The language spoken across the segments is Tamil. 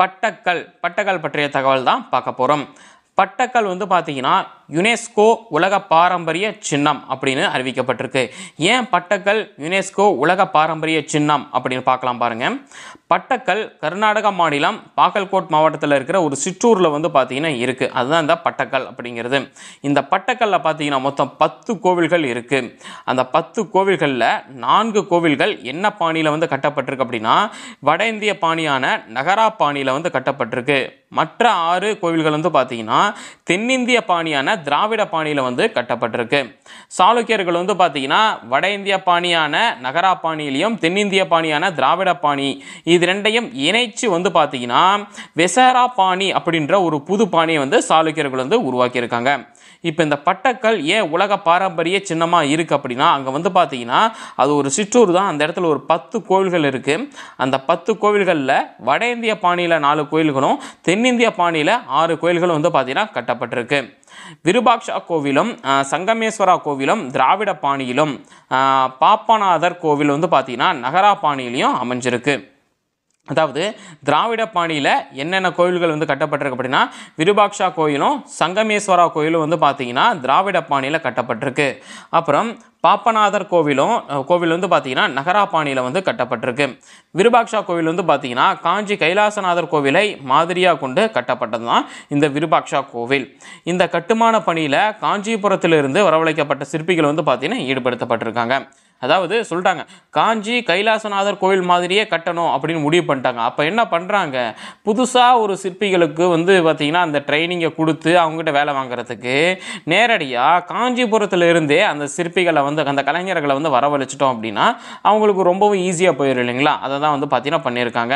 பட்டக்கல் பட்டக்கல் பற்றிய தகவல் தான் பார்க்க போகிறோம் பட்டக்கல் வந்து பார்த்தீங்கன்னா யுனெஸ்கோ உலக பாரம்பரிய சின்னம் அப்படின்னு அறிவிக்கப்பட்டிருக்கு ஏன் பட்டக்கல் யுனெஸ்கோ உலக பாரம்பரிய சின்னம் அப்படின்னு பார்க்கலாம் பாருங்கள் பட்டக்கல் கர்நாடக மாநிலம் பாக்கல்கோட் மாவட்டத்தில் இருக்கிற ஒரு சிற்றூரில் வந்து பார்த்திங்கன்னா இருக்குது அதுதான் இந்த பட்டக்கல் அப்படிங்கிறது இந்த பட்டக்கல்லில் பார்த்தீங்கன்னா மொத்தம் பத்து கோவில்கள் இருக்குது அந்த பத்து கோவில்களில் நான்கு கோவில்கள் என்ன பாணியில் வந்து கட்டப்பட்டிருக்கு அப்படின்னா வட இந்திய பாணியான நகரா பாணியில் வந்து கட்டப்பட்டிருக்கு மற்ற ஆறு கோவில்கள் வந்து பார்த்திங்கன்னா தென்னிந்திய பாணியான திராவிட பாணியில் வந்து கட்டப்பட்டிருக்கு சாளுக்கியர்கள் வந்து பார்த்தீங்கன்னா வட இந்திய பாணியான நகரா பாணியிலையும் தென்னிந்திய பாணியான திராவிட பாணி இது ரெண்டையும் இணைச்சு வந்து பார்த்தீங்கன்னா வெசரா பாணி அப்படின்ற ஒரு புது பாணியை வந்து சாளுக்கியர்கள் வந்து உருவாக்கியிருக்காங்க இப்போ இந்த பட்டக்கல் ஏன் உலக பாரம்பரிய சின்னமாக இருக்குது அப்படின்னா அங்கே வந்து பார்த்தீங்கன்னா அது ஒரு சிற்றூர் தான் அந்த இடத்துல ஒரு பத்து கோவில்கள் இருக்குது அந்த பத்து கோவில்களில் வட இந்திய பாணியில் நாலு கோயில்களும் தென்னிந்திய பாணியில் ஆறு கோயில்களும் வந்து பார்த்தீங்கன்னா கட்டப்பட்டிருக்கு விருபாக்ஷா கோவிலும் சங்கமேஸ்வரா கோவிலும் திராவிட பாணியிலும் பாப்பநாதர் கோவில் வந்து பார்த்தீங்கன்னா நகரா பாணியிலையும் அமைஞ்சிருக்கு அதாவது திராவிட பாணியில் என்னென்ன கோயில்கள் வந்து கட்டப்பட்டிருக்கு அப்படின்னா விருபாக்ஷா கோயிலும் சங்கமேஸ்வரா கோயிலும் வந்து பார்த்திங்கன்னா திராவிட பாணியில் கட்டப்பட்டிருக்கு அப்புறம் பாப்பநாதர் கோவிலும் கோவில் வந்து பார்த்திங்கன்னா நகராபாணியில் வந்து கட்டப்பட்டிருக்கு விருபாக்ஷா கோவில் வந்து பார்த்திங்கன்னா காஞ்சி கைலாசநாதர் கோவிலை மாதிரியாக கொண்டு கட்டப்பட்டது தான் இந்த விருபாக்ஷா கோவில் இந்த கட்டுமான பணியில் காஞ்சிபுரத்திலிருந்து வரவழைக்கப்பட்ட சிற்பிகள் வந்து பார்த்திங்கன்னா ஈடுபடுத்தப்பட்டிருக்காங்க அதாவது சொல்லிட்டாங்க காஞ்சி கைலாசநாதர் கோயில் மாதிரியே கட்டணும் அப்படின்னு முடிவு பண்ணிட்டாங்க அப்போ என்ன பண்ணுறாங்க புதுசாக ஒரு சிற்பிகளுக்கு வந்து பார்த்திங்கன்னா அந்த ட்ரைனிங்கை கொடுத்து அவங்ககிட்ட வேலை வாங்குறதுக்கு நேரடியாக காஞ்சிபுரத்தில் இருந்தே அந்த சிற்பிகளை வந்து அந்த கலைஞர்களை வந்து வரவழைச்சிட்டோம் அப்படின்னா அவங்களுக்கு ரொம்பவும் ஈஸியாக போயிடும் இல்லைங்களா அதை தான் வந்து பார்த்திங்கன்னா பண்ணியிருக்காங்க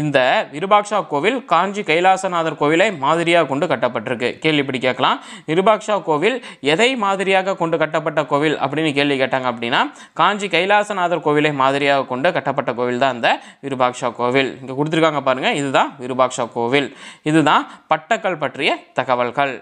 இந்த விருபாக்ஷா கோவில் காஞ்சி கைலாசநாதர் கோவிலை மாதிரியாக கொண்டு கட்டப்பட்டிருக்கு கேள்வி இப்படி கேட்கலாம் விருபாக்ஷா கோவில் எதை மாதிரியாக கொண்டு கட்டப்பட்ட கோவில் அப்படின்னு கேள்வி கேட்டாங்க அப்படின்னா காஞ்சி கைலாசநாதர் கோவிலை மாதிரியாக கொண்டு கட்டப்பட்ட கோவில் தான் இந்த விருபாக்ஷா கோவில் இங்கே கொடுத்துருக்காங்க பாருங்கள் இதுதான் விருபாக்ஷா கோவில் இதுதான் பட்டக்கள் பற்றிய தகவல்கள்